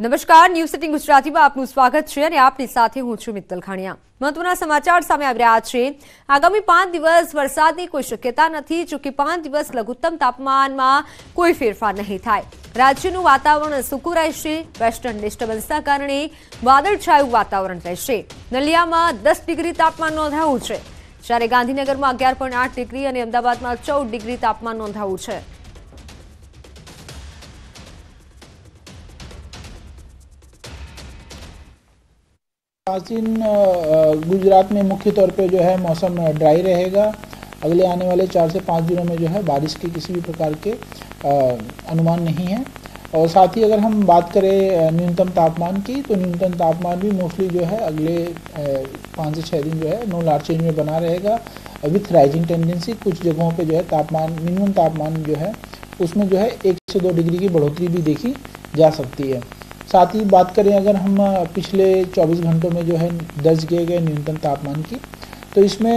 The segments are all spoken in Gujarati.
નમસ્કાર ન્યૂઝ સિટી ગુજરાતીમાં આપનું સ્વાગત છે અને આપની સાથે હું છું મિત્તલ ખાણિયા મહત્વના સમાચાર સામે આવી રહ્યા છે આગામી પાંચ દિવસ વરસાદની કોઈ શક્યતા નથી જોકે પાંચ દિવસ લઘુત્તમ તાપમાનમાં કોઈ ફેરફાર નહીં થાય રાજ્યનું વાતાવરણ સૂકું રહેશે વેસ્ટર્ન ડિસ્ટર્બન્સના કારણે વાદળછાયું વાતાવરણ રહેશે નલિયામાં દસ ડિગ્રી તાપમાન નોંધાયું છે જ્યારે ગાંધીનગરમાં અગિયાર ડિગ્રી અને અમદાવાદમાં ચૌદ ડિગ્રી તાપમાન નોંધાયું છે प्राचीन दिन गुजरात में मुख्य तौर पे जो है मौसम ड्राई रहेगा अगले आने वाले चार से पाँच दिनों में जो है बारिश के किसी भी प्रकार के अनुमान नहीं है और साथ ही अगर हम बात करें न्यूनतम तापमान की तो न्यूनतम तापमान भी मोस्टली जो है अगले पाँच से छः दिन जो है नो लार्ज चेंज में बना रहेगा विथ राइजिंग टेंडेंसी कुछ जगहों पे जो है तापमान मिनिमम तापमान जो है उसमें जो है एक से दो डिग्री की बढ़ोतरी भी देखी जा सकती है साथ ही बात करें अगर हम पिछले 24 घंटों में जो है दर्ज किए गए न्यूनतम तापमान की तो इसमें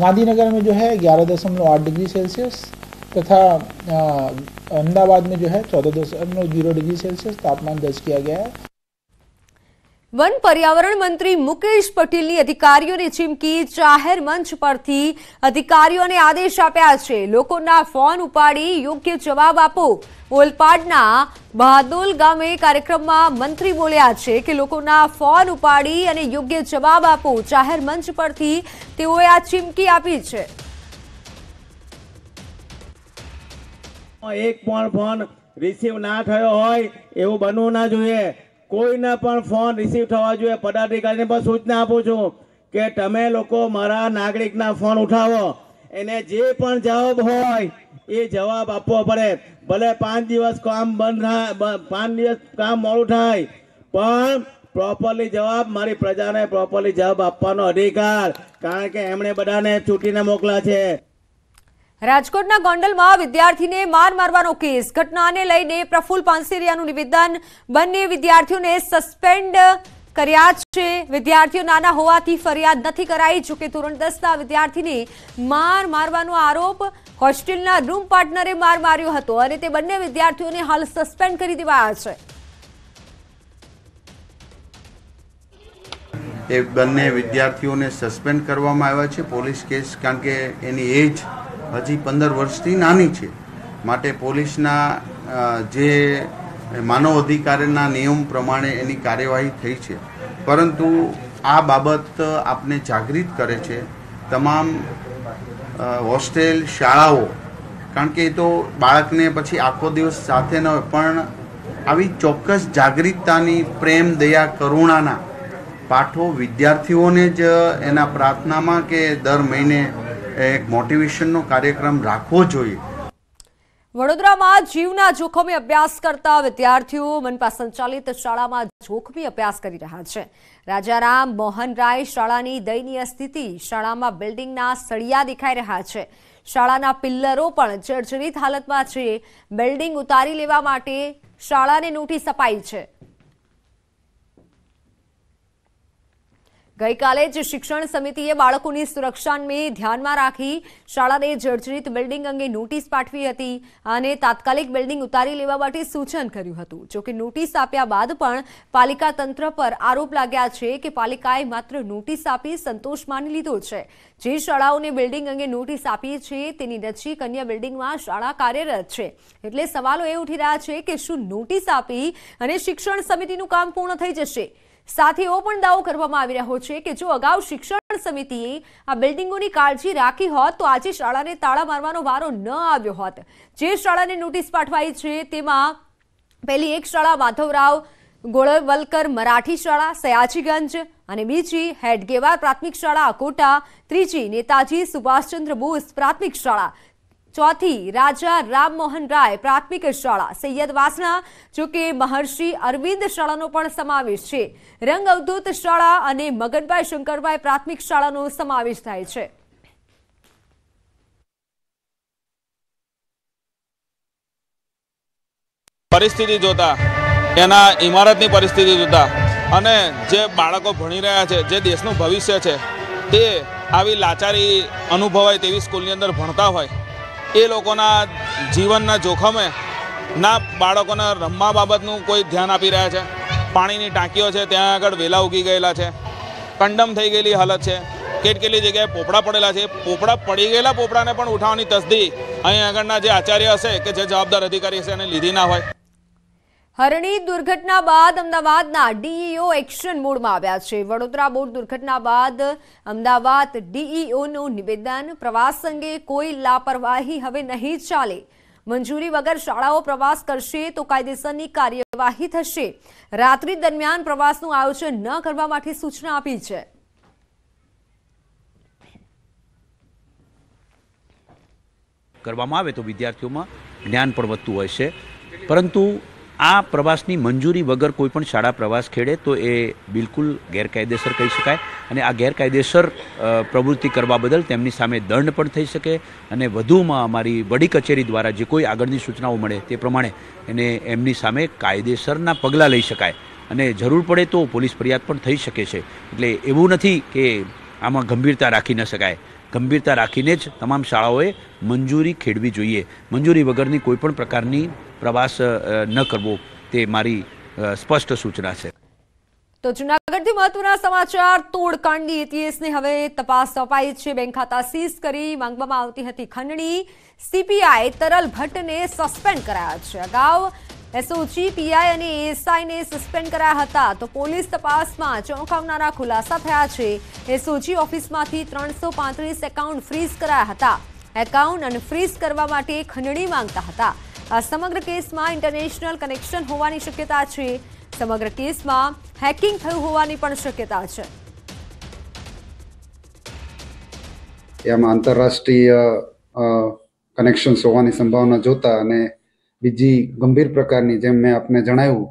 गांधीनगर में जो है ग्यारह दशमलव आठ डिग्री सेल्सियस तथा अहमदाबाद में जो है चौदह दशमलव जीरो डिग्री सेल्सियस तापमान दर्ज किया गया है વન પર્યાવરણ મંત્રી મુકેશ પટેલની અધિકારીઓને ચીમકી જાહેર મંચ પરથી અધિકારીઓને આદેશ આપ્યા છે લોકોના ફોન ઉપાડી યોગ્ય જવાબ આપો ઓલપાડના બહાદોલ ગામે કાર્યક્રમમાં મંત્રી બોલ્યા છે કે લોકોના ફોન ઉપાડી અને યોગ્ય જવાબ આપો જાહેર મંચ પરથી તેઓએ આ ચીમકી આપી છે એક પણ ફોન રિસીવ ના થયો હોય એવું બનવું ના જોઈએ કોઈના પણ ફોન રિસીવ થવા જોઈએ પદાધિકારીને પણ સૂચના આપું છું કે તમે લોકો મારા નાગરિકના ફોન ઉઠાવો એને જે પણ જવાબ હોય એ જવાબ આપવો પડે ભલે પાંચ દિવસ કામ બંધ થાય પાંચ દિવસ કામ મોડું થાય પણ પ્રોપરલી જવાબ મારી પ્રજાને પ્રોપરલી જવાબ આપવાનો અધિકાર કારણ કે એમણે બધાને ચૂંટીને મોકલા છે રાજકોટના ગોંડલમાં વિદ્યાર્થીને માર મારવાનો કેસ ઘટનાને લઈને પ્રફુલ પાનસેરિયાનું નિવેદન બંને વિદ્યાર્થીઓને સસ્પેન્ડ કર્યા છે વિદ્યાર્થીઓ નાના હોવાથી ફરિયાદ નથી કરાઈ જોકે ધોરણ દસના વિદ્યાર્થીને માર મારવાનો આરોપ હોસ્ટેલના રૂમ પાર્ટનરે માર માર્યો હતો અને તે બંને વિદ્યાર્થીઓને હાલ સસ્પેન્ડ કરી દેવાયા છે એ બંને વિદ્યાર્થીઓને સસ્પેન્ડ કરવામાં આવ્યા છે પોલીસ કેસ કારણ કે એની એજ હજી પંદર વર્ષથી નાની છે માટે પોલીસના જે માનવ અધિકારના નિયમ પ્રમાણે એની કાર્યવાહી થઈ છે પરંતુ આ બાબત આપને જાગૃત કરે છે તમામ હોસ્ટેલ શાળાઓ કારણ કે એ તો બાળકને પછી આખો દિવસ સાથે ન હોય પણ આવી ચોક્કસ જાગૃતતાની પ્રેમ દયા કરુણાના પાઠો વિદ્યાર્થીઓને જ એના પ્રાર્થનામાં કે દર મહિને એક મોટિવેશનનો કાર્યક્રમ રાખવો જોઈએ વડોદરામાં જીવના જોખમી અભ્યાસ કરતા વિદ્યાર્થીઓ મનપા સંચાલિત શાળામાં જોખમી અભ્યાસ કરી રહ્યા છે રાજારામ મોહનરાય શાળાની દયનીય સ્થિતિ શાળામાં બિલ્ડિંગના સળિયા દેખાઈ રહ્યા છે શાળાના પિલ્લરો પણ જર્જરિત હાલતમાં છે બિલ્ડિંગ ઉતારી લેવા માટે શાળાને નોટિસ અપાઈ છે ગઈકાલે જ શિક્ષણ સમિતિએ બાળકોની સુરક્ષાને ધ્યાનમાં રાખી શાળાને જર્જરિત બિલ્ડિંગ અંગે નોટિસ પાઠવી હતી અને તાત્કાલિક બિલ્ડિંગ ઉતારી લેવા માટે સૂચન કર્યું હતું જોકે નોટિસ આપ્યા બાદ પણ પાલિકા તંત્ર પર આરોપ લાગ્યા છે કે પાલિકાએ માત્ર નોટિસ આપી સંતોષ માની લીધો છે જે શાળાઓને બિલ્ડિંગ અંગે નોટિસ આપી છે તેની નજીક અન્ય બિલ્ડિંગમાં શાળા કાર્યરત છે એટલે સવાલો એ ઉઠી રહ્યા છે કે શું નોટિસ આપી અને શિક્ષણ સમિતિનું કામ પૂર્ણ થઈ જશે સાથે એવો પણ દાવો કરવામાં આવી રહ્યો છે કે જો અગાઉ શિક્ષણ સમિતિએ આ બિલ્ડિંગોની કાળજી રાખી હોત તો આજે શાળાને તાળા મારવાનો વારો ન આવ્યો હોત જે શાળાને નોટિસ પાઠવાઈ છે તેમાં પહેલી એક શાળા માધવરાવ ગોળવલકર મરાઠી શાળા સયાજીગંજ અને બીજી હેડગેવાર પ્રાથમિક શાળા અકોટા ત્રીજી નેતાજી સુભાષચંદ્ર બોઝ પ્રાથમિક શાળા ચોથી રાજા રામમોહન રાય પ્રાથમિક શાળા સૈયદ વાસણા જોકે મહર્ષિ અરવિંદ શાળાનો પણ સમાવેશ છે રંગ અવધૂત શાળા અને મગનભાઈ શંકરભાઈ પ્રાથમિક શાળાનો સમાવેશ થાય છે પરિસ્થિતિ જોતા એના ઇમારતની પરિસ્થિતિ જોતા અને જે બાળકો ભણી રહ્યા છે જે દેશનું ભવિષ્ય છે તે આવી લાચારી અનુભવાય તેવી સ્કૂલની અંદર ભણતા હોય એ લોકોના જીવનના જોખમે ના બાળકોના રમવા બાબતનું કોઈ ધ્યાન આપી રહ્યા છે પાણીની ટાંકીઓ છે ત્યાં આગળ વેલા ઉગી ગયેલા છે કંડમ થઈ ગયેલી હાલત છે કેટલી જગ્યાએ પોપડા પડેલા છે પોપડા પડી ગયેલા પોપડાને પણ ઉઠાવવાની તસદી અહીં આગળના જે આચાર્ય હશે કે જે જવાબદાર અધિકારી હશે એને લીધી ના હોય હરણી દુર્ઘટના બાદ અમદાવાદના ડીઈઓ એક્શન મોડમાં આવ્યા છે વડોદરા બોર્ડ દુર્ઘટના બાદ અમદાવાદ ડીઈઓનું નિવેદન પ્રવાસ અંગે કોઈ લાપરવાહી હવે નહીં ચાલે મંજૂરી વગર શાળાઓ પ્રવાસ કરશે તો કાયદેસરની કાર્યવાહી થશે રાત્રિ દરમિયાન પ્રવાસનું આયોજન ન કરવા માટે સૂચના આપી છે કરવામાં આવે તો વિદ્યાર્થીઓમાં જ્ઞાન પણ વધતું હોય છે પરંતુ આ પ્રવાસની મંજૂરી વગર કોઈ પણ શાળા પ્રવાસ ખેડે તો એ બિલકુલ ગેરકાયદેસર કહી શકાય અને આ ગેરકાયદેસર પ્રવૃત્તિ કરવા બદલ તેમની સામે દંડ પણ થઈ શકે અને વધુમાં અમારી વડી કચેરી દ્વારા જે કોઈ આગળની સૂચનાઓ મળે તે પ્રમાણે એને એમની સામે કાયદેસરના પગલાં લઈ શકાય અને જરૂર પડે તો પોલીસ ફરિયાદ પણ થઈ શકે છે એટલે એવું નથી કે આમાં ગંભીરતા રાખી ન શકાય ગંભીરતા રાખીને જ તમામ શાળાઓએ મંજૂરી ખેડવી જોઈએ મંજૂરી વગરની કોઈપણ પ્રકારની પ્રવાસ ન કરવો તે મારી સ્પષ્ટ સૂચના છે તો જુનાગઢથી મહત્વના સમાચાર તોડકાંડની એટીએસને હવે તપાસ સોંપાઈ છે બેંક ખાતા સીઝ કરી માંગવામાં આવતી હતી ખંડણી સીપીઆઈ તરલ ભટ્ટને સસ્પેન્ડ કરાયા છે અગાઉ એસઓજી પીઆઈ અને એએસઆઈને સસ્પેન્ડ કરાયા હતા તો પોલીસ તપાસમાં ચોંકાવનારા ખુલાસા થયા છે એસઓજી ઓફિસમાંથી ત્રણસો એકાઉન્ટ ફ્રીઝ કરાયા હતા એકાઉન્ટ અને ફ્રીઝ કરવા માટે ખંડણી માંગતા હતા આ સમગ્ર કેસમાં ઇન્ટરનેશનલ કનેક્શન હોવાની શક્યતા છે સમગ્ર કેસમાં હેકિંગ થયું હોવાની પણ શક્યતા છે એમાં આંતરરાષ્ટ્રીય કનેક્શન્સ હોવાની સંભાવના જોતા અને બીજી ગંભીર પ્રકારની જેમ મેં આપને જણાવ્યું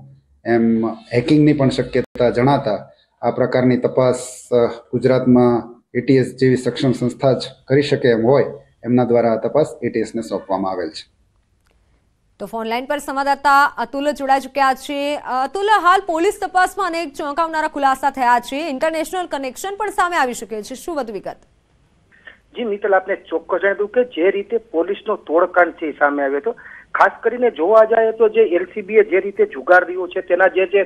એમ હેકિંગની પણ શક્યતા જણાતા આ પ્રકારની તપાસ ગુજરાતમાં એટીએસ જેવી સક્ષમ સંસ્થા જ કરી શકે એમ હોય એમના દ્વારા આ તપાસ એટીએસને સોંપવામાં આવેલ છે તો ફોનલાઈન પર સંવાદદાતા અતુલ જોડાઈ ચૂક્યા છે અતુલ હાલ પોલીસ તપાસમાં અનેક ચોંકાવનારા ખુલાસા થયા છે ઇન્ટરનેશનલ કનેક્શન પણ સામે આવી શકે છે શું વધુ વિગત જી મિત્તલ આપને ચોક્કસ જણાવ્યું કે જે રીતે પોલીસનો તોડકાંડ છે સામે આવ્યો હતો ખાસ કરીને જોવા જાય તો જે એલસીબીએ જે રીતે જુગાર રહ્યો છે તેના જે જે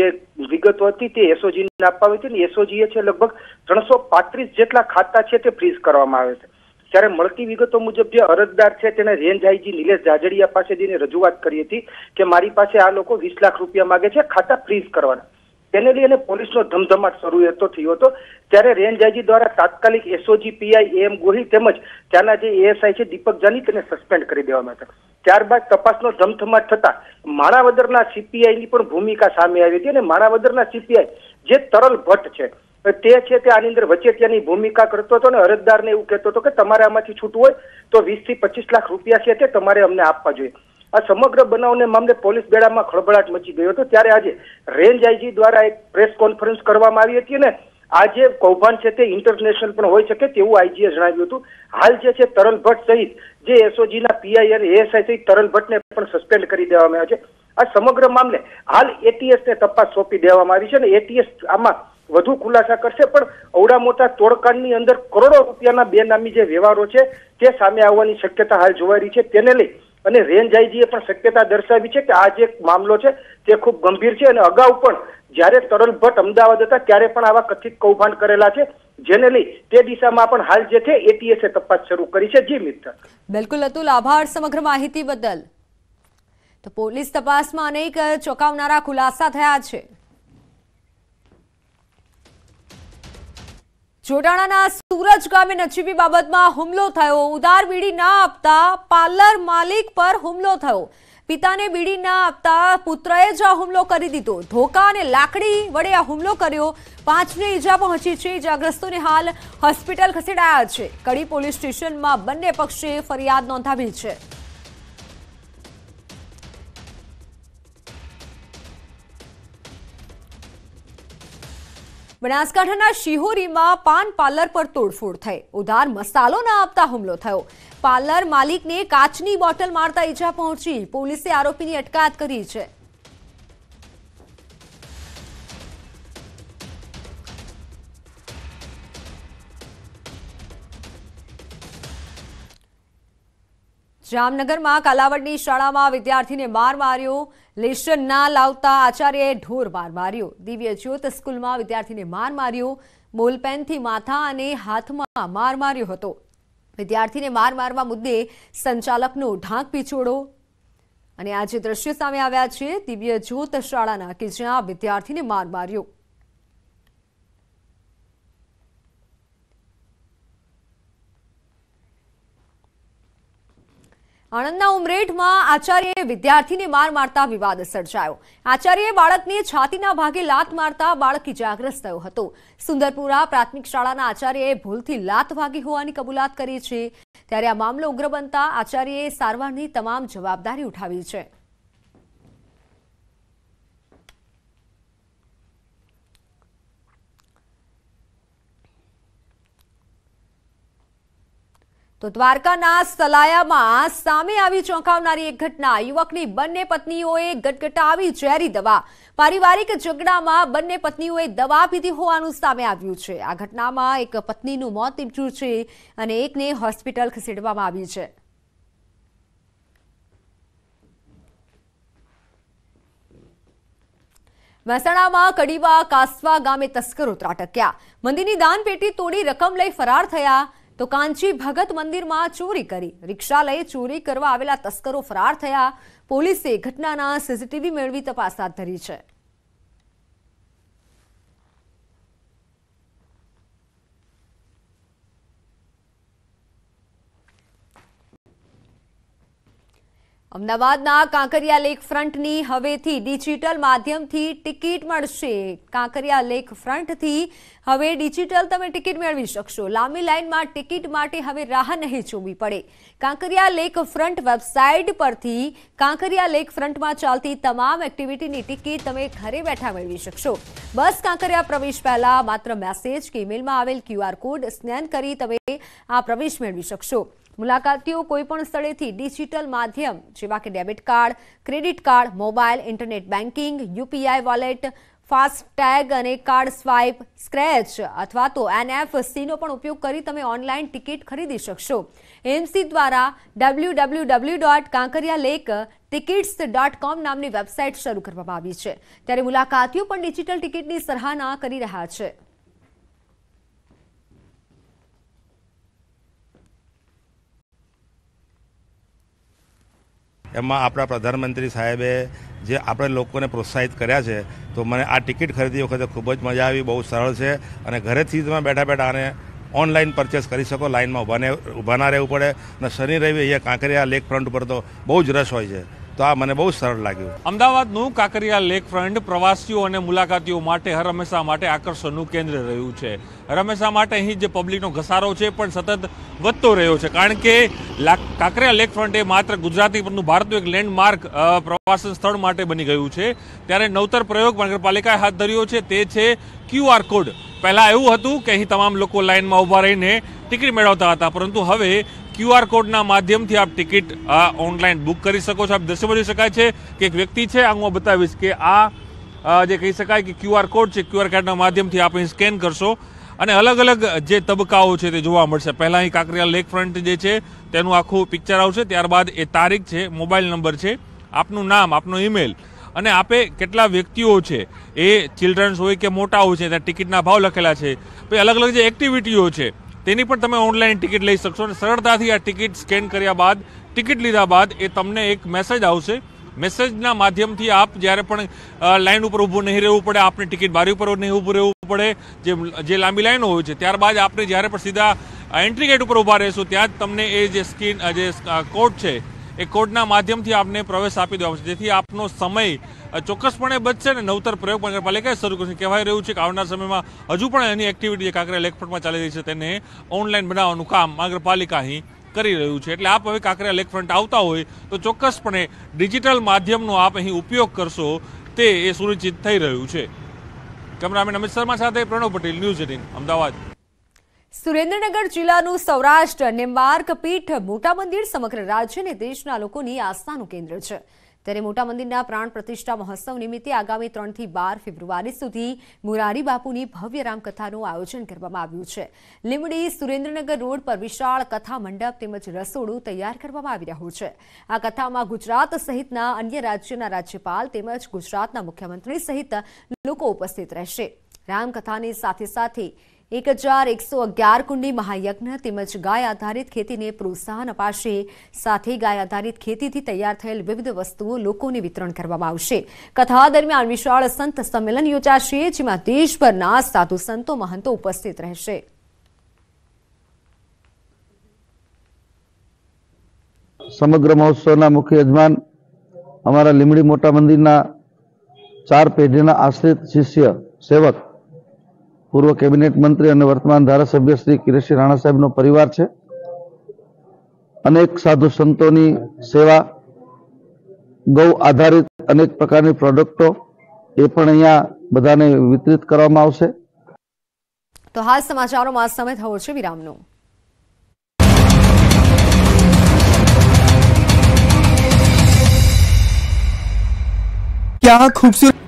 જે વિગતો હતી તે એસઓજીને આપવામાં આવી હતી ને એસઓજીએ છે લગભગ ત્રણસો પાંત્રીસ જેટલા ખાતા છે તે ફ્રીઝ કરવામાં આવે છે ત્યારે મળતી વિગતો મુજબ જે અરજદાર છે તેણે રેન્જ આઈજી નિલેશ જાજડિયા પાસે જઈને રજૂઆત કરી હતી કે મારી પાસે આ લોકો વીસ લાખ રૂપિયા માગે છે ખાતા ફ્રીઝ કરવાના તેને લઈને પોલીસનો ધમધમાટ શરૂ હતો થયો હતો ત્યારે રેન્જ આઈજી દ્વારા તાત્કાલિક એસઓજી પીઆઈ એમ ગોહિલ તેમજ ત્યાંના જે એએસઆઈ છે દીપક જાની તેને સસ્પેન્ડ કરી દેવામાં હતા ત્યારબાદ તપાસનો ધમધમાટ થતા માણાવદરના સીપીઆઈની પણ ભૂમિકા સામે આવી હતી અને માણાવદરના સીપીઆઈ જે તરલ ભટ્ટ છે તે છે તે આની અંદર વચેટિયાની ભૂમિકા કરતો હતો ને અરજદારને એવું કહેતો હતો કે તમારે આમાંથી છૂટવું હોય તો વીસ થી પચીસ લાખ રૂપિયા છે તે તમારે અમને આપવા જોઈએ આ સમગ્ર બનાવને મામલે પોલીસ બેડામાં ખળભળાટ મચી ગયો હતો ત્યારે આજે રેન્જ આઈજી દ્વારા એક પ્રેસ કોન્ફરન્સ કરવામાં આવી હતી ને આ જે કૌભાંડ છે તે ઇન્ટરનેશનલ પણ હોઈ શકે તેવું આઈજીએ જણાવ્યું હતું હાલ જે છે તરણ ભટ્ટ સહિત જે એસઓજીના પીઆઈ અને એએસઆઈ સહિત તરલ ભટ્ટને પણ સસ્પેન્ડ કરી દેવામાં આવ્યા છે આ સમગ્ર મામલે હાલ એટીએસને તપાસ સોંપી દેવામાં આવી છે અને એટીએસ આમાં વધુ ખુલાસા કરશે પણ અવડા મોટા તોડકાંડની અંદર કરોડો રૂપિયાના બેનામી જે વ્યવહારો છે તે સામે આવવાની શક્યતા હાલ જોવાઈ રહી છે તેને લઈ અને રેન્જ આઈજીએ પણ શક્યતા દર્શાવી છે કે આ જે મામલો છે તે ખૂબ ગંભીર છે અને અગાઉ પણ જ્યારે તરલ ભટ્ટ અમદાવાદ હતા ત્યારે પણ આવા કથિત કૌભાંડ કરેલા છે જેને લઈ તે દિશામાં પણ હાલ જે છે એટીએસે તપાસ શરૂ કરી છે જી મિત્ર બિલકુલ અતુલ આભાર સમગ્ર માહિતી બદલ તો પોલીસ તપાસમાં અનેક ચોંકાવનારા ખુલાસા થયા છે જોડાણાના સુરજ ગામે નજીવી બાબતમાં હુમલો થયો ઉદાર બીડી ના આપતા પાર્લર માલિક પર હુમલો થયો પિતાને બીડી ના આપતા પુત્રએ જ આ હુમલો કરી દીધો ધોકા અને લાકડી વડે આ હુમલો કર્યો પાંચને ઈજા પહોંચી છે ઇજાગ્રસ્તોને હાલ હોસ્પિટલ ખસેડાયા છે કડી પોલીસ સ્ટેશનમાં બંને પક્ષે ફરિયાદ નોંધાવી છે બનાસકાંઠાના શિહોરીમાં પાન પાર્લર પર તોડફોડ થઈ ઉધાર મસાલો ના આપતા હુમલો થયો પાર્લર માલિકને કાચની બોટલ મારતા ઈજા પહોંચી પોલીસે આરોપીની અટકાયત કરી છે જામનગરમાં કાલાવડની શાળામાં વિદ્યાર્થીને માર માર્યો લેશન ના લાવતા આચાર્યએ ઢોર માર માર્યો દિવ્ય જ્યોત સ્કૂલમાં વિદ્યાર્થીને માર માર્યો બોલપેનથી માથા અને હાથમાં માર માર્યો હતો વિદ્યાર્થીને માર મારવા મુદ્દે સંચાલકનો ઢાંક પીછોડો અને આજે દ્રશ્ય સામે આવ્યા છે દિવ્ય જ્યોત શાળાના કે જ્યાં વિદ્યાર્થીને માર માર્યો આણંદના ઉમરેઠમાં આચાર્યએ વિદ્યાર્થીને માર મારતા વિવાદ સર્જાયો આચાર્યએ બાળકને છાતીના ભાગે લાત મારતા બાળક ઇજાગ્રસ્ત થયો હતો સુંદરપુરા પ્રાથમિક શાળાના આચાર્યએ ભૂલથી લાત વાગી હોવાની કબૂલાત કરી છે ત્યારે આ મામલો ઉગ્ર બનતા આચાર્યએ સારવારની તમામ જવાબદારી ઉઠાવી છે તો દ્વારકાના સલાયામાં સામે આવી ચોંકાવનારી એક ઘટના યુવકની બંને પત્નીઓએ ગટગટાવી ઝેરી દવા પારિવારિક ઝઘડામાં બંને પત્નીઓએ દવા પીધી હોવાનું સામે આવ્યું છે આ ઘટનામાં એક પત્નીનું મોત નીપજ્યું છે અને એકને હોસ્પિટલ ખસેડવામાં આવી છે મહેસાણામાં કડીવા કાસવા ગામે તસ્કરો ત્રાટક્યા મંદિરની દાનપેટી તોડી રકમ લઈ ફરાર થયા તો કાંચી ભગત મંદિરમાં ચોરી કરી રિક્ષા લઈ ચોરી કરવા આવેલા તસ્કરો ફરાર થયા પોલીસે ઘટનાના સીસીટીવી મેળવી તપાસ હાથ ધરી છે અમદાવાદના કાંકરિયા લેક ફ્રન્ટની હવેથી ડિજિટલ માધ્યમથી ટિકિટ મળશે કાંકરિયા લેક ફ્રન્ટથી હવે ડિજિટલ તમે ટિકિટ મેળવી શકશો લાંબી લાઇનમાં ટિકિટ માટે હવે રાહ નહીં જોવી પડે કાંકરિયા લેક ફ્રન્ટ વેબસાઇટ પરથી કાંકરિયા લેક ફ્રન્ટમાં ચાલતી તમામ એક્ટિવિટીની ટિકિટ તમે ઘરે બેઠા મેળવી શકશો બસ કાંકરિયા પ્રવેશ પહેલા માત્ર મેસેજ કે ઇમેલમાં આવેલ ક્યુઆર કોડ સ્કેન કરી તમે આ પ્રવેશ મેળવી શકશો મુલાકાતીઓ કોઈપણ સ્થળેથી ડિજિટલ માધ્યમ જેવા કે debit card credit card mobile internet banking UPI wallet FASTag અને કાર્ડ સ્વાઇપ સ્ક્રેચ અથવા તો એનએફસીનો પણ ઉપયોગ કરી તમે ઓનલાઈન ટિકિટ ખરીદી શકશો એમસી દ્વારા W W W dot Kankaria lake tickets dot com નામની વેબસાઇટ શરૂ કરવામાં આવી છે ત્યારે મુલાકાતીઓ પણ ડિજિટલ ટિકિટની સરાહના કરી રહ્યા છે એમાં આપણા પ્રધાનમંત્રી સાહેબે જે આપણે લોકોને પ્રોત્સાહિત કર્યા છે તો મને આ ટિકિટ ખરીદી વખતે ખૂબ જ મજા આવી બહુ સરળ છે અને ઘરેથી તમે બેઠા બેઠા આને ઓનલાઈન પરચેસ કરી શકો લાઇનમાં ઉભાને ઊભા ના રહેવું પડે અને શનિ રવિ અહીંયા કાંકરિયા લેક ફ્રન્ટ ઉપર તો બહુ જ રશ હોય છે તો આ મને બહુ સરળ લાગ્યું અમદાવાદનું કાંકરિયા લેક ફ્રન્ટ પ્રવાસીઓ અને મુલાકાતીઓ માટે હર હંમેશા માટે આકર્ષણનું કેન્દ્ર રહ્યું છે હરહંમેશા માટે અહીં જે પબ્લિકનો ઘસારો છે પણ સતત વધતો રહ્યો છે કારણ કે કાંકરિયા ફ્રન્ટ એ માત્ર ગુજરાતી પરંતુ ભારતનું એક લેન્ડમાર્ક પ્રવાસન સ્થળ માટે બની ગયું છે ત્યારે નવતર પ્રયોગ નગરપાલિકાએ હાથ ધર્યો છે તે છે ક્યુઆર કોડ પહેલાં એવું હતું કે અહીં તમામ લોકો લાઇનમાં ઊભા રહીને ટિકિટ મેળવતા હતા પરંતુ હવે ક્યુઆર કોડના માધ્યમથી આપ ટિકિટ ઓનલાઈન બુક કરી શકો છો આપ દ્રશ્ય બની શકાય છે કે એક વ્યક્તિ છે આ હું બતાવીશ કે આ જે કહી શકાય કે ક્યુઆર કોડ છે ક્યુઆર કાર્ડના માધ્યમથી આપ અહીં સ્કેન કરશો અને અલગ અલગ જે તબક્કાઓ છે તે જોવા મળશે પહેલાં અહીં કાંકરિયા લેક ફ્રન્ટ જે છે તેનું આખું પિક્ચર આવશે ત્યારબાદ એ તારીખ છે મોબાઈલ નંબર છે આપનું નામ આપનો ઈમેલ અને આપે કેટલા વ્યક્તિઓ છે એ ચિલ્ડ્રન્સ હોય કે મોટા હોય છે ત્યાં ટિકિટના ભાવ લખેલા છે પછી અલગ અલગ જે એક્ટિવિટીઓ છે તેની પણ તમે ઓનલાઈન ટિકિટ લઈ શકશો અને સરળતાથી આ ટિકિટ સ્કેન કર્યા બાદ ટિકિટ લીધા બાદ એ તમને એક મેસેજ આવશે મેસેજના માધ્યમથી આપ જ્યારે પણ લાઈન ઉપર ઊભું નહીં રહેવું પડે આપને ટિકિટ બારી ઉપર નહીં ઊભું રહેવું પડે જે જે લાંબી લાઈનો હોય છે ત્યારબાદ આપણે જ્યારે પણ સીધા એન્ટ્રી ગેટ ઉપર ઊભા રહેશું ત્યાં જ તમને એ જે સ્કીન જે કોડ છે એ કોર્ટના માધ્યમથી આપને પ્રવેશ આપી દેવામાં આવશે જેથી આપનો સમય ચોક્કસપણે બચશે અને નવતર પ્રયોગ નગરપાલિકાએ શરૂ કરશે કહેવાઈ રહ્યું છે કે આવનાર સમયમાં હજુ પણ એની એક્ટિવિટી જે કાંકરિયા લેકફ્ટમાં ચાલી રહી છે તેને ઓનલાઈન બનાવવાનું કામ નગરપાલિકા અહીં કરી રહ્યું છે એટલે આપ હવે કાંકરિયા લેકફ્રન્ટ આવતા હોય તો ચોક્કસપણે ડિજિટલ માધ્યમનો આપ અહીં ઉપયોગ કરશો તે એ સુનિશ્ચિત થઈ રહ્યું છે કેમેરામેન અમિત શર્મા સાથે પ્રણવ પટેલ ન્યૂઝ એટીન અમદાવાદ સુરેન્દ્રનગર જિલ્લાનું સૌરાષ્ટ્ર નેમાર્ક પીઠ મોટા મંદિર સમગ્ર રાજ્ય અને દેશના લોકોની આસ્થાનું કેન્દ્ર છે ત્યારે મોટા મંદિરના પ્રાણ પ્રતિષ્ઠા મહોત્સવ નિમિત્તે આગામી ત્રણથી બાર ફેબ્રુઆરી સુધી મુરારી બાપુની ભવ્ય રામકથાનું આયોજન કરવામાં આવ્યું છે લીમડી સુરેન્દ્રનગર રોડ પર વિશાળ કથા મંડપ તેમજ રસોડું તૈયાર કરવામાં આવી રહ્યું છે આ કથામાં ગુજરાત સહિતના અન્ય રાજ્યોના રાજ્યપાલ તેમજ ગુજરાતના મુખ્યમંત્રી સહિત લોકો ઉપસ્થિત રહેશે રામકથાની સાથે સાથે એક હજાર એકસો અગિયાર કુંડી મહાયજ્ઞ તેમજ ગાય આધારિત ખેતીને પ્રોત્સાહન અપાશે સાથે ગાય આધારિત ખેતીથી તૈયાર થયેલ વિવિધ વસ્તુઓ લોકોને વિતરણ કરવામાં આવશે કથા દરમિયાન વિશાળ સંત સંમેલન યોજાશે જેમાં દેશભરના સાધુ સંતો મહંતો ઉપસ્થિત રહેશે સમગ્ર મહોત્સવના મુખ્ય યજમાન અમારા લીમડી મોટા મંદિરના ચાર પેઢીના આશ્રિત શિષ્ય સેવક પૂર્વ કેબિનેટ મંત્રી અને વર્તમાન ધારાસભ્ય શ્રી કિરીટસિંહ રાણા સાહેબનો પરિવાર છે અનેક સાધુ સંતોની સેવા ગૌ આધારિત અનેક પ્રકારની પ્રોડક્ટો એ પણ અહીંયા બધાને વિતરિત કરવામાં આવશે તો હાલ સમાચારોમાં સમય થયો છે વિરામનો ક્યાં ખૂબસૂરત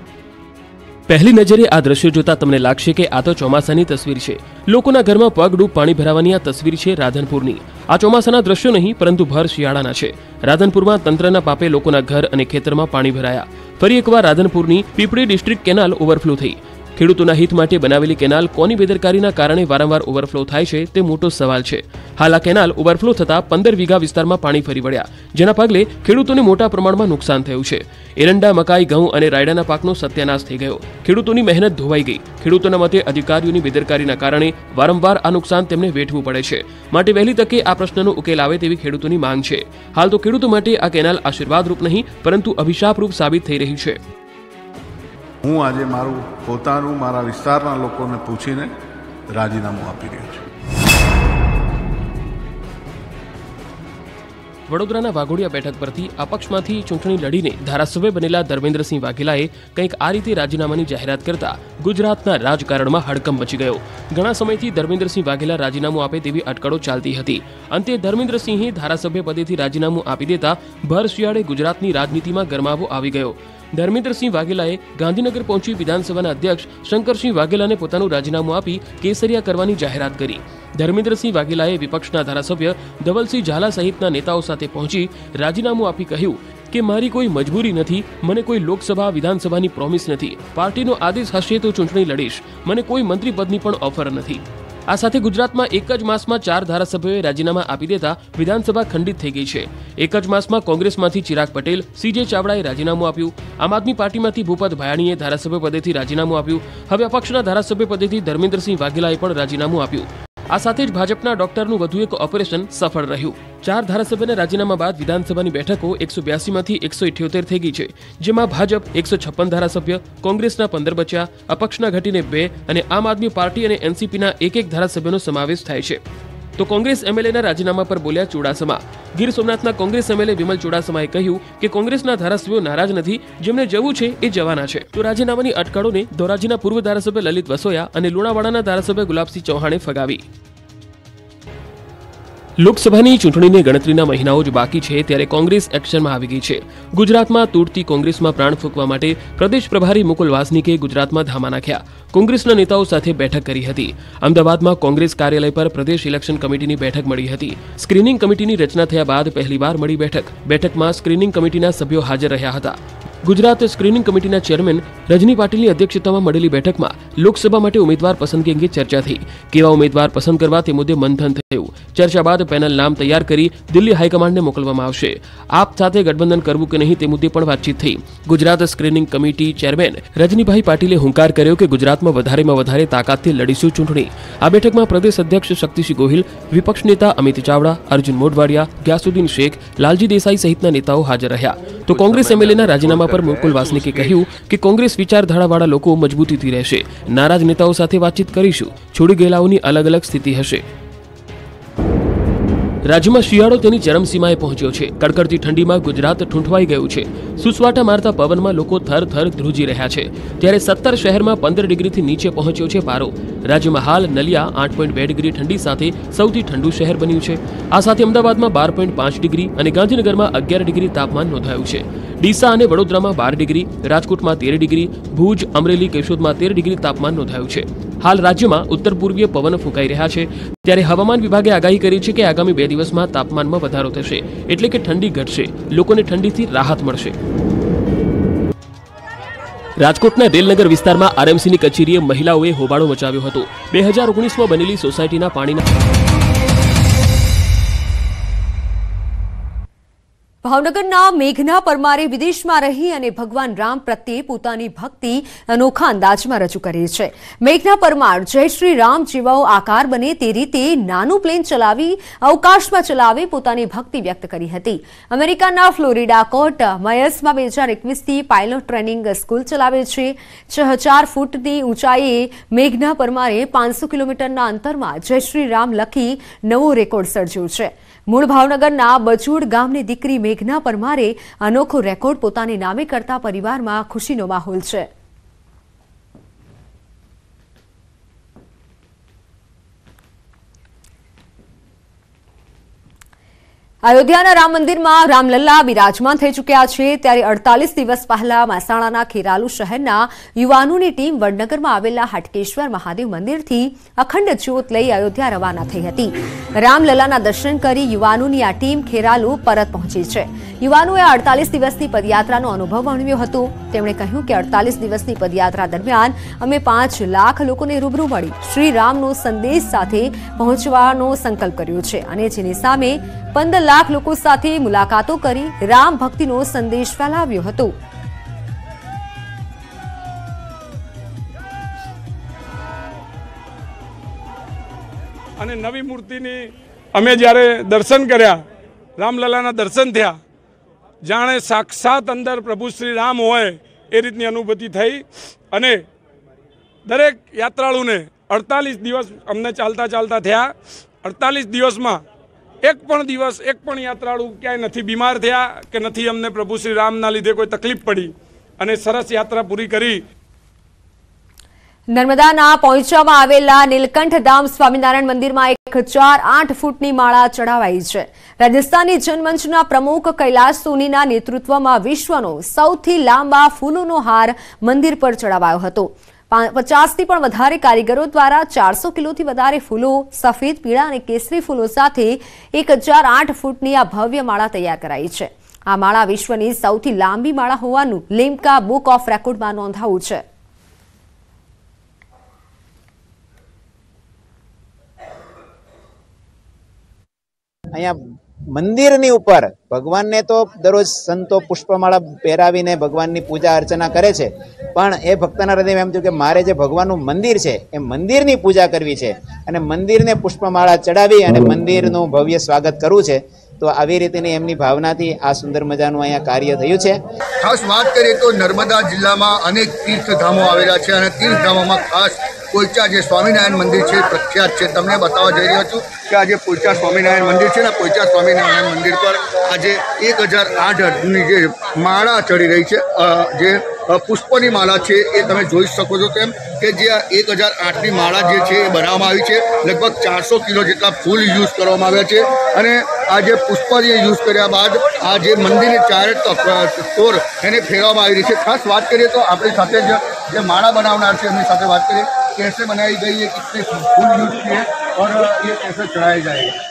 પહેલી નજરે આ દ્રશ્ય જોતા તમને લાગશે કે આ તો ચોમાસાની તસવીર છે લોકોના ઘરમાં પગડૂબ પાણી ભરાવાની આ તસવીર છે રાધનપુરની આ ચોમાસાના દ્રશ્યો નહીં પરંતુ ભર શિયાળાના છે રાધનપુરમાં તંત્રના પાપે લોકોના ઘર અને ખેતરમાં પાણી ભરાયા ફરી એકવાર રાધનપુરની પીપળી ડિસ્ટ્રિક્ટ કેનાલ ઓવરફ્લો થઈ ખેડૂતોના હિત માટે બનાવેલી કેનાલ કોની બેદરકારીના કારણે વારંવાર ઓવરફ્લો થાય છે તે મોટો સવાલ છે હાલ આ કેનાલ ઓવરફ્લો થતાં પંદર વીઘા વિસ્તારમાં પાણી ફરી વળ્યા જેના પગલે ખેડૂતોને મોટા પ્રમાણમાં નુકસાન થયું છે એરંડા મકાઈ ઘઉં અને રાયડાના પાકનો સત્યાનાશ થઈ ગયો ખેડૂતોની મહેનત ધોવાઈ ગઈ ખેડૂતોના મતે અધિકારીઓની બેદરકારીના કારણે વારંવાર આ નુકસાન તેમને વેઠવું પડે છે માટે વહેલી તકે આ પ્રશ્નનો ઉકેલ આવે તેવી ખેડૂતોની માંગ છે હાલ તો ખેડૂતો માટે આ કેનાલ આશીર્વાદરૂપ નહીં પરંતુ અભિશાપરૂપ સાબિત થઈ રહી છે હું આજે મારું પોતાનું મારા વિસ્તારના લોકોને પૂછીને રાજીનામું આપી રહ્યો છું વડોદરાના વાઘોડિયા બેઠક પરથી અપક્ષમાંથી ચૂંટણી લડીને ધારાસભ્ય બનેલા ધર્મેન્દ્રસિંહ વાઘેલાએ કંઈક આ રીતે રાજીનામાની જાહેરાત કરતા ગુજરાતના રાજકારણમાં હડકંપ મચી ગયો ઘણા સમયથી ધર્મેન્દ્રસિંહ વાઘેલા રાજીનામું આપે તેવી અટકળો ચાલતી હતી અંતે ધર્મેન્દ્રસિંહે ધારાસભ્ય પદેથી રાજીનામું આપી દેતા ભર શિયાળે ગુજરાતની રાજનીતિમાં ગરમાવો આવી ગયો ધર્મેન્દ્રસિંહ વાઘેલાએ ગાંધીનગર પહોંચી વિધાનસભાના અધ્યક્ષ શંકરસિંહ વાઘેલાને પોતાનું રાજીનામું આપી કેસરિયા કરવાની જાહેરાત કરી ધર્મેન્દ્રસિંહ વાઘેલાએ વિપક્ષના ધારાસભ્ય ધવલસિંહ ઝાલા સહિતના નેતાઓ સાથે પહોંચી રાજીનામું આપી કહ્યું કે મારી કોઈ મજબૂરી નથી મને કોઈ લોકસભા વિધાનસભાની પ્રોમિસ નથી પાર્ટીનો આદેશ હશે તો ચૂંટણી લડીશ મને કોઈ મંત્રી પદની પણ ઓફર નથી આ સાથે ગુજરાતમાં એક જ માસમાં ચાર ધારાસભ્યોએ રાજીનામા આપી દેતા વિધાનસભા ખંડિત થઈ ગઈ છે એક જ માસમાં કોંગ્રેસમાંથી ચિરાગ પટેલ સીજે ચાવડાએ રાજીનામું આપ્યું આમ આદમી પાર્ટીમાંથી ભૂપત ભાયાણીએ ધારાસભ્ય પદેથી રાજીનામું આપ્યું હવે અપક્ષના ધારાસભ્ય પદેથી ધર્મેન્દ્રસિંહ વાઘેલાએ પણ રાજીનામું આપ્યું આ સાથે જ ભાજપના ડોક્ટરનું વધુ એક ઓપરેશન સફળ રહ્યું ચાર ધારાસભ્યના રાજીનામા બાદ વિધાનસભાની બેઠકો એકસો બ્યાસીમાંથી એકસો ઇઠ્યોતેર થઈ ગઈ છે જેમાં ભાજપ એકસો છપ્પન ધારાસભ્ય કોંગ્રેસના પંદર બચ્યા અપક્ષના ઘટીને બે અને આમ આદમી પાર્ટી અને એનસીપીના એક એક ધારાસભ્યનો સમાવેશ થાય છે તો કોંગ્રેસ એમએલએના રાજીનામા પર બોલ્યા ચુડાસમા ગીર સોમનાથના કોંગ્રેસ એમએલએ વિમલ ચુડાસમાએ કહ્યું કે કોંગ્રેસના ધારાસભ્યો નારાજ નથી જેમને જવું છે એ જવાના છે તો રાજીનામાની અટકળોને ધોરાજીના પૂર્વ ધારાસભ્ય લલિત વસોયા અને લુણાવાડાના ધારાસભ્ય ગુલાબસિંહ ચૌહાણે ફગાવી લોકસભાની ચૂંટણીની ગણતરીના મહિનાઓ જ બાકી છે ત્યારે કોંગ્રેસ એક્શનમાં આવી ગઈ છે ગુજરાતમાં તૂટતી કોંગ્રેસમાં પ્રાણ ફૂંકવા માટે પ્રદેશ પ્રભારી મુકુલ વાસનિકે ગુજરાતમાં ધામા નાખ્યા કોંગ્રેસના નેતાઓ સાથે બેઠક કરી હતી અમદાવાદમાં કોંગ્રેસ કાર્યાલય પર પ્રદેશ ઇલેક્શન કમિટીની બેઠક મળી હતી સ્ક્રીનિંગ કમિટીની રચના થયા બાદ પહેલીવાર મળી બેઠક બેઠકમાં સ્ક્રીનિંગ કમિટીના સભ્યો હાજર રહ્યા હતા ગુજરાત સ્ક્રીનિંગ કમિટીના ચેરમેન રજની પાટીલની અધ્યક્ષતામાં મળેલી બેઠકમાં લોકસભા માટે ઉમેદવાર પસંદગી અંગે ચર્ચા થઈ કેવા ઉમેદવાર પસંદ કરવા તે મુદ્દે મંથન થયું ચર્ચા બાદ પેનલ નામ તૈયાર કરી દિલ્હી હાઈકમાન્ડને મોકલવામાં આવશે આપ સાથે ગઠબંધન કરવું કે નહીં તે મુદ્દે પણ વાતચીત થઈ ગુજરાત સ્ક્રીનિંગ કમિટી ચેરમેન રજનીભાઈ પાટીલે હુંકાર કર્યો કે ગુજરાતમાં વધારેમાં વધારે તાકાતથી લડીશું ચૂંટણી આ બેઠકમાં પ્રદેશ અધ્યક્ષ શક્તિસિંહ ગોહિલ વિપક્ષ નેતા અમિત ચાવડા અર્જુન મોઢવાડિયા ગ્યાસુદ્દીન શેખ લાલજી દેસાઈ સહિતના નેતાઓ હાજર રહ્યા તો કોંગ્રેસ એમએલએના રાજીનામા પર મુકુલ વાસનિકે કહ્યું કે કોંગ્રેસ વિચારધારાવાળા લોકો મજબૂતીથી રહેશે નારાજ નેતાઓ સાથે વાતચીત કરીશું છોડી ગયેલાઓની અલગ અલગ સ્થિતિ હશે રાજ્યમાં શિયાળો તેની ચરમસીમાએ પહોંચ્યો છે કડકડતી ઠંડીમાં ગુજરાત ઠૂંઠવાઈ ગયું છે સુસવાટા મારતા પવનમાં લોકો થર થર ધ્રુજી રહ્યા છે ત્યારે સત્તર શહેરમાં પંદર ડિગ્રીથી નીચે પહોંચ્યો છે પારો રાજ્યમાં હાલ નલિયા આઠ પોઈન્ટ બે ડિગ્રી ઠંડી સાથે સૌથી ઠંડુ શહેર બન્યું છે આ સાથે અમદાવાદમાં બાર પોઈન્ટ પાંચ ડિગ્રી અને ગાંધીનગરમાં અગિયાર ડિગ્રી તાપમાન નોંધાયું છે ડીસા અને વડોદરામાં બાર ડિગ્રી રાજકોટમાં તેર ડિગ્રી ભુજ અમરેલી કેશોદમાં તેર ડિગ્રી તાપમાન નોંધાયું છે હાલ રાજ્યમાં ઉત્તર પૂર્વીય પવન ફૂંકાઈ રહ્યા છે ત્યારે હવામાન વિભાગે આગાહી કરી છે કે આગામી બે દિવસમાં તાપમાનમાં વધારો થશે એટલે કે ઠંડી ઘટશે લોકોને ઠંડીથી રાહત મળશે રાજકોટના રેલનગર વિસ્તારમાં આરએમસીની કચેરીએ મહિલાઓએ હોબાળો મચાવ્યો હતો બે હજાર ઓગણીસમાં બનેલી સોસાયટીના પાણીના ભાવનગરના મેઘના પરમારે વિદેશમાં રહી અને ભગવાન રામ પ્રત્યે પોતાની ભક્તિ અનોખા અંદાજમાં રજૂ કરી છે મેઘના પરમાર જય શ્રી રામ જેવાઓ આકાર બને તે રીતે નાનું પ્લેન ચલાવી અવકાશમાં ચલાવી પોતાની ભક્તિ વ્યક્ત કરી હતી અમેરિકાના ફ્લોરિડા કોર્ટ મયસમાં બે હજાર એકવીસથી પાયલોટ ટ્રેનિંગ સ્કૂલ ચલાવે છે છ હજાર ફૂટની ઊંચાઈએ મેઘના પરમારે પાંચસો કિલોમીટરના અંતરમાં જય શ્રી રામ લખી નવો રેકોર્ડ સર્જ્યો છે મૂળ ભાવનગરના બચુડ ગામની દીકરી મેઘના પરમારે અનોખો રેકોર્ડ પોતાની નામે કરતા પરિવારમાં ખુશીનો માહોલ છે અયોધ્યાના રામ મંદિરમાં રામલલ્લા બિરાજમાન થઈ ચૂક્યા છે ત્યારે અડતાલીસ દિવસ પહેલા મહેસાણાના ખેરાલુ શહેરના યુવાનોની ટીમ વડનગરમાં આવેલા હાટકેશ્વર મહાદેવ મંદિરથી અખંડ જ્યોત લઈ અયોધ્યા રવાના થઈ હતી રામલલ્લાના દર્શન કરી યુવાનોની આ ટીમ ખેરાલુ પરત પહોંચી છે યુવાનોએ અડતાલીસ દિવસની પદયાત્રાનો અનુભવ વર્ણવ્યો હતો તેમણે કહ્યું કે અડતાલીસ દિવસની પદયાત્રા દરમિયાન અમે પાંચ લાખ લોકોને રૂબરૂ મળી શ્રી રામનો સંદેશ સાથે પહોંચવાનો સંકલ્પ કર્યો છે અને જેની સામે પંદર લાખ લોકો સાથે મુલાકાતો કરી રામ ભક્તિનો સંદેશ ફેલાવ્યો હતો અને નવી મૂર્તિની અમે જ્યારે દર્શન કર્યા રામલલાના દર્શન થયા જાણે સાક્ષાત અંદર પ્રભુ શ્રી રામ હોય એ રીતની અનુભૂતિ થઈ અને દરેક યાત્રાળુને અડતાલીસ દિવસ અમને ચાલતા ચાલતા થયા અડતાલીસ દિવસમાં એક પણ દિવસ એક પણ યાત્રાળુ ક્યાંય નથી બીમાર થયા કે નથી અમને પ્રભુ શ્રી રામના લીધે કોઈ તકલીફ પડી અને સરસ યાત્રા પૂરી કરી નર્મદાના પહોંચવામાં આવેલા નીલકંઠ ધામ સ્વામિનારાયણ મંદિરમાં એક ચાર આઠ ફૂટની માળા ચઢાવાઈ છે રાજસ્થાની જનમંચના પ્રમુખ કૈલાશ સોનીના નેતૃત્વમાં વિશ્વનો સૌથી લાંબા ફૂલોનો હાર મંદિર પર ચડાવાયો હતો પચાસથી પણ વધારે કારીગરો દ્વારા ચારસો કિલોથી વધારે ફૂલો સફેદ પીળા અને કેસરી ફૂલો સાથે એક ફૂટની આ ભવ્ય માળા તૈયાર કરાઈ છે આ માળા વિશ્વની સૌથી લાંબી માળા હોવાનું લીમકા બુક ઓફ રેકોર્ડમાં નોંધાવું છે અહીંયા મંદિરની ઉપર ભગવાનને તો દરરોજ સંતો પુષ્પમાળા પહેરાવીને ભગવાનની પૂજા અર્ચના કરે છે પણ એ ભક્તના હૃદયમાં એમ થયું કે મારે જે ભગવાનનું મંદિર છે એ મંદિરની પૂજા કરવી છે અને મંદિરને પુષ્પમાળા ચડાવી અને મંદિરનું ભવ્ય સ્વાગત કરવું છે તો આવી રીતેની એમની ભાવનાથી આ સુંદર મજાનું અહીંયા કાર્ય થયું છે ખાસ વાત કરીએ તો નર્મદા જિલ્લામાં અનેક તીર્થધામો આવેલા છે અને તીર્થધામોમાં ખાસ પોઈચા જે સ્વામિનારાયણ મંદિર છે પ્રખ્યાત છે તમને બતાવવા જઈ રહ્યો છું કે આજે પોઈચા સ્વામિનારાયણ મંદિર છે ને પોઈચા સ્વામિનારાયણ મંદિર પર આજે એક હજાર આઠની જે માળા ચડી રહી છે જે પુષ્પની માળા છે એ તમે જોઈ શકો છો તેમ કે જે એક હજાર આઠની માળા જે છે એ બનાવવામાં આવી છે લગભગ ચારસો કિલો જેટલા ફૂલ યુઝ કરવામાં આવ્યા છે અને આ જે પુષ્પ યુઝ કર્યા બાદ આ જે મંદિરની ચારે તોર એને ફેરવવામાં આવી રહી છે ખાસ વાત કરીએ તો આપણી સાથે જે માળા બનાવનાર છે એમની સાથે વાત કરીએ कैसे बनाई गई है कितने फूल यूज किए और ये कैसे चढ़ाया जाएगा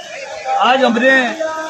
आज हमने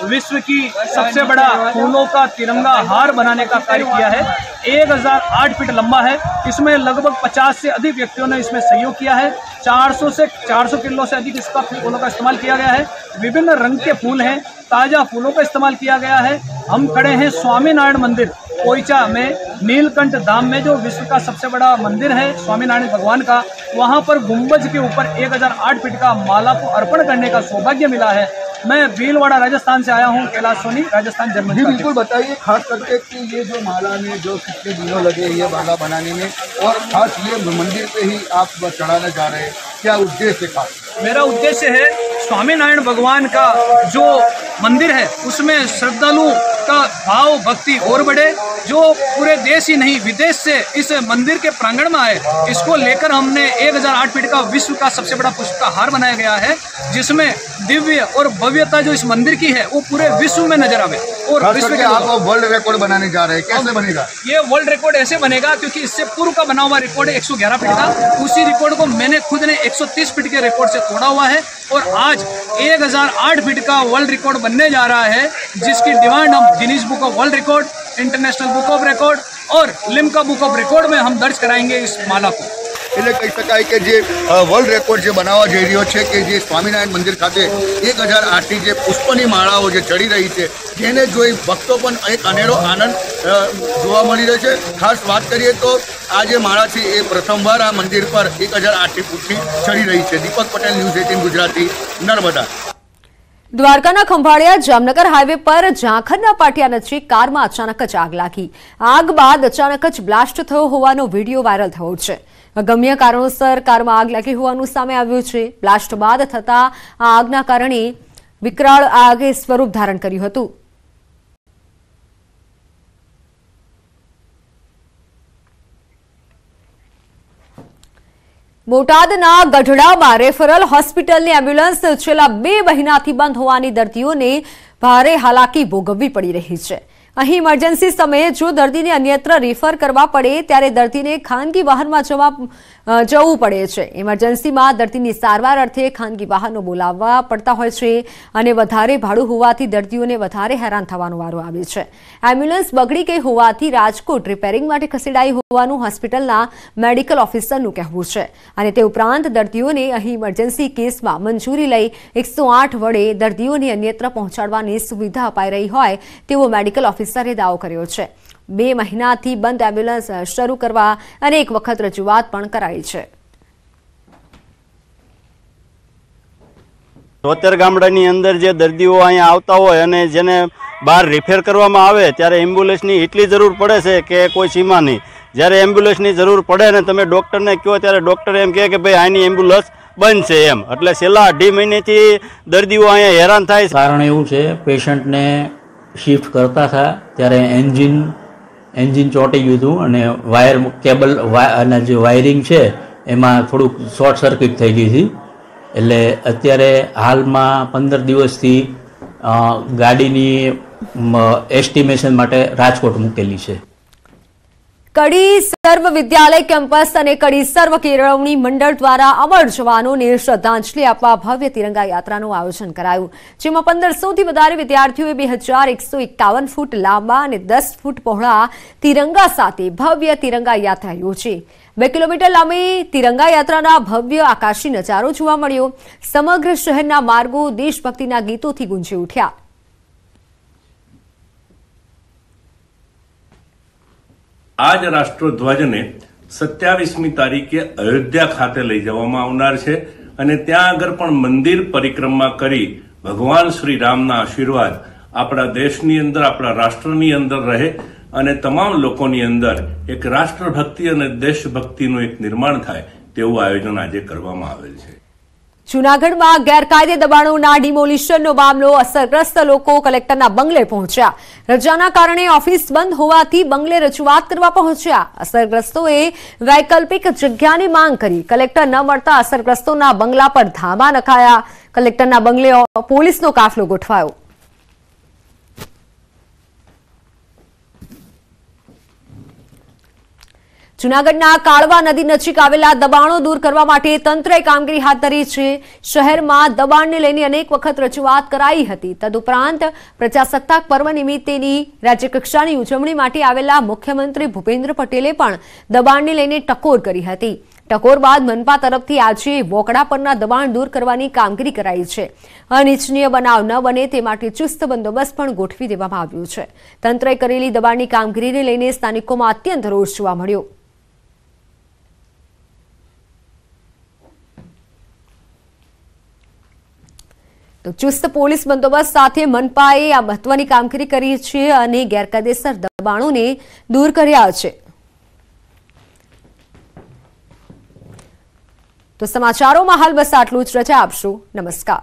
विश्व की सबसे बड़ा फूलों का तिरंगा हार बनाने का कार्य किया है 1008 फीट लंबा है इसमें लगभग 50 से अधिक व्यक्तियों ने इसमें सहयोग किया है 400 से 400 किलो से अधिक इसका फूलों का इस्तेमाल किया गया है विभिन्न रंग के फूल हैं ताज़ा फूलों का इस्तेमाल किया गया है हम खड़े हैं स्वामीनारायण मंदिर कोयचा में नीलकंठ धाम में जो विश्व का सबसे बड़ा मंदिर है स्वामीनारायण भगवान का वहाँ पर गुम्बज के ऊपर 1008 फीट का माला को अर्पण करने का सौभाग्य मिला है मैं भीलवाड़ा राजस्थान से आया हूँ कैलाश सोनी राजस्थान जर्मनी बिल्कुल बताइए खास करके कि ये जो माला में जो कितने दिनों लगे ये माला बनाने में और खास ये मंदिर पे ही आप चढ़ाने जा रहे हैं क्या उद्देश्य खास मेरा उद्देश्य है स्वामीनारायण भगवान का जो मंदिर है उसमें श्रद्धालु का भाव भक्ति और बढ़े जो पूरे देश ही नहीं विदेश से इस मंदिर के प्रांगण में आए इसको लेकर हमने 1008 फीट का विश्व का सबसे बड़ा पुष्प का हार बनाया गया है जिसमें दिव्य और भव्यता जो इस मंदिर की है वो पूरे विश्व में नजर आवे और विश्व के आप वर्ल्ड रिकॉर्ड बनाने जा रहे हैं कैसे बनेगा ये वर्ल्ड रिकॉर्ड ऐसे बनेगा क्योंकि इससे पूर्व का बना हुआ रिकॉर्ड एक सौ फीट था उसी रिकॉर्ड को मैंने खुद ने एक फीट के रिकॉर्ड से तोड़ा हुआ है और आज 1008 फीट का वर्ल्ड रिकॉर्ड बनने जा रहा है जिसकी डिमांड हम Guinness book of world record international book of record और लिम्का बुक ऑफ रिकॉर्ड में हम दर्ज कराएंगे इस माला को એટલે કહી શકાય કે જે વર્લ્ડ રેકોર્ડ જે બનાવવા જઈ રહ્યો છે કે જે સ્વામિનારાયણ મંદિર ખાતે એક હજાર આઠની જે પુષ્પની માળાઓ જે ચડી રહી છે જેને જોઈ ભક્તો પણ એક અનેરો આનંદ જોવા મળી રહ્યો છે ખાસ વાત કરીએ તો આજે જે માળા છે એ પ્રથમવાર આ મંદિર પર એક હજાર આઠથી ફૂટથી ચડી રહી છે દીપક પટેલ ન્યૂઝ એટીન ગુજરાતી નર્મદા દ્વારકાના ખંભાળિયા જામનગર હાઈવે પર ઝાંખરના પાટિયા નજીક કારમાં અચાનક જ આગ લાગી આગ બાદ અચાનક જ બ્લાસ્ટ થયો હોવાનો વિડીયો વાયરલ થયો છે ગમ્ય કારણોસર કારમાં આગ લાગી હોવાનું સામે આવ્યું છે બ્લાસ્ટ બાદ થતા આ આગના કારણે વિકરાળ આગે સ્વરૂપ ધારણ કર્યું હતું બોટાદના ગઢડામાં રેફરલ હોસ્પિટલની એમ્બ્યુલન્સ છેલ્લા બે મહિનાથી બંધ હોવાની દર્દીઓને ભારે હાલાકી ભોગવવી પડી રહી છે અહીં ઇમરજન્સી સમયે જો દર્દીને અન્યત્ર રેફર કરવા પડે ત્યારે દર્દીને ખાનગી વાહનમાં જવા જવું પડે છે ઇમરજન્સીમાં દર્દીની સારવાર અર્થે ખાનગી વાહનો બોલાવવા પડતા હોય છે અને વધારે ભાડું હોવાથી દર્દીઓને વધારે હેરાન થવાનો વારો આવે છે એમ્બ્યુલન્સ બગડી ગઈ હોવાથી રાજકોટ રિપેરિંગ માટે ખસેડાઈ હોવાનું હોસ્પિટલના મેડિકલ ઓફિસરનું કહેવું છે અને તે ઉપરાંત દર્દીઓને અહીં ઇમરજન્સી કેસમાં મંજૂરી લઈ એકસો વડે દર્દીઓને અન્યત્ર પહોંચાડવાની સુવિધા અપાઈ રહી હોય તેવો મેડિકલ ઓફિસ ઓફિસરે દાવો કર્યો છે બે મહિનાથી બંધ એમ્બ્યુલન્સ શરૂ કરવા અનેક વખત રજૂઆત પણ કરાઈ છે તોતેર ગામડાની અંદર જે દર્દીઓ અહીંયા આવતા હોય અને જેને બહાર રિફેર કરવામાં આવે ત્યારે એમ્બ્યુલન્સની એટલી જરૂર પડે છે કે કોઈ સીમા નહીં જ્યારે એમ્બ્યુલન્સની જરૂર પડે ને તમે ડૉક્ટરને કહો ત્યારે ડૉક્ટર એમ કહે કે ભાઈ આની એમ્બ્યુલન્સ બંધ છે એમ એટલે છેલ્લા અઢી મહિનેથી દર્દીઓ અહીંયા હેરાન થાય કારણ એવું છે પેશન્ટને શિફ્ટ કરતા હતા ત્યારે એન્જિન એન્જિન ચોંટી ગયું હતું અને વાયર કેબલ અને જે વાયરિંગ છે એમાં થોડુંક શોર્ટ સર્કિટ થઈ ગઈ હતી એટલે અત્યારે હાલમાં પંદર દિવસથી ગાડીની એસ્ટિમેશન માટે રાજકોટ મૂકેલી છે કડી સર્વ વિદ્યાલય કેમ્પસ અને કડી સર્વ કેળવણી મંડળ દ્વારા અમર જવાનોને શ્રદ્ધાંજલિ આપવા ભવ્ય તિરંગા યાત્રાનું આયોજન કરાયું જેમાં પંદરસોથી વધારે વિદ્યાર્થીઓએ બે હજાર એકસો એકાવન ફૂટ લાંબા અને દસ ફૂટ પહોળા તિરંગા સાથે ભવ્ય તિરંગા યાત્રા યોજી બે કિલોમીટર લાંબી તિરંગા યાત્રાના ભવ્ય આકાશી નજારો જોવા મળ્યો સમગ્ર શહેરના માર્ગો દેશભક્તિના ગીતોથી ગુંજી ઉઠ્યા આ જ રાષ્ટ્રધ્વજને સત્યાવીસમી તારીખે અયોધ્યા ખાતે લઈ જવામાં આવનાર છે અને ત્યાં આગળ પણ મંદિર પરિક્રમા કરી ભગવાન શ્રી રામના આશીર્વાદ આપણા દેશની અંદર આપણા રાષ્ટ્રની અંદર રહે અને તમામ લોકોની અંદર એક રાષ્ટ્રભક્તિ અને દેશભક્તિનું એક નિર્માણ થાય તેવું આયોજન આજે કરવામાં આવેલ છે જૂનાગઢમાં ગેરકાયદે દબાણોના ડિમોલિશનનો મામલો અસરગ્રસ્ત લોકો કલેક્ટરના બંગલે પહોંચ્યા રજાના કારણે ઓફિસ બંધ હોવાથી બંગલે રજૂઆત કરવા પહોંચ્યા અસરગ્રસ્તોએ વૈકલ્પિક જગ્યાની માંગ કરી કલેક્ટર ન મળતા અસરગ્રસ્તોના બંગલા પર ધામા નખાયા કલેક્ટરના બંગલે પોલીસનો કાફલો ગોઠવાયો જૂનાગઢના કાળવા નદી નજીક આવેલા દબાણો દૂર કરવા માટે તંત્રએ કામગીરી હાથ ધરી છે શહેરમાં દબાણને લઈને અનેક વખત રજૂઆત કરાઈ હતી તદુપરાંત પ્રજાસત્તાક પર્વ નિમિત્તેની રાજ્યકક્ષાની ઉજવણી માટે આવેલા મુખ્યમંત્રી ભૂપેન્દ્ર પટેલે પણ દબાણને લઈને ટકોર કરી હતી ટકોર બાદ મનપા તરફથી આજે વોકડા પરના દબાણ દૂર કરવાની કામગીરી કરાઈ છે અનિચ્છનીય બનાવ ન બને તે માટે ચુસ્ત બંદોબસ્ત પણ ગોઠવી દેવામાં આવ્યો છે તંત્રએ કરેલી દબાણની કામગીરીને લઈને સ્થાનિકોમાં અત્યંત રોષ જોવા મળ્યો તો ચુસ્ત પોલીસ બંદોબસ્ત સાથે મનપાએ આ મહત્વની કામગીરી કરી છે અને ગેરકાયદેસર દબાણોને દૂર કર્યા છે તો સમાચારોમાં હાલ બસ આટલું જ રજા આપશું નમસ્કાર